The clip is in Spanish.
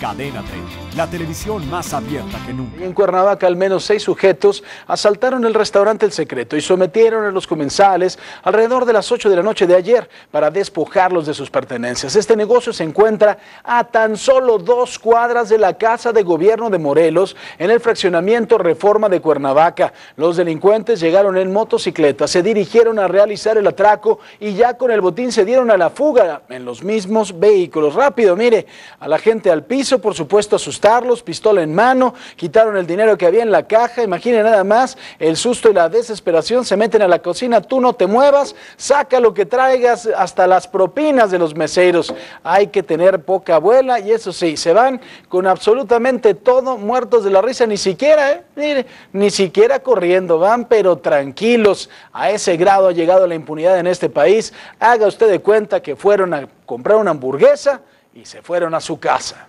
Cadena 30, la televisión más abierta que nunca. En Cuernavaca, al menos seis sujetos asaltaron el restaurante El Secreto y sometieron a los comensales alrededor de las 8 de la noche de ayer para despojarlos de sus pertenencias. Este negocio se encuentra a tan solo dos cuadras de la Casa de Gobierno de Morelos, en el fraccionamiento Reforma de Cuernavaca. Los delincuentes llegaron en motocicleta, se dirigieron a realizar el atraco y ya con el botín se dieron a la fuga en los mismos vehículos. Rápido, mire, a la gente al piso por supuesto, asustarlos, pistola en mano, quitaron el dinero que había en la caja, imaginen nada más el susto y la desesperación, se meten a la cocina, tú no te muevas, saca lo que traigas, hasta las propinas de los meseros. Hay que tener poca abuela y eso sí, se van con absolutamente todo, muertos de la risa, ni siquiera, ¿eh? ni siquiera corriendo, van pero tranquilos. A ese grado ha llegado la impunidad en este país. Haga usted de cuenta que fueron a comprar una hamburguesa y se fueron a su casa.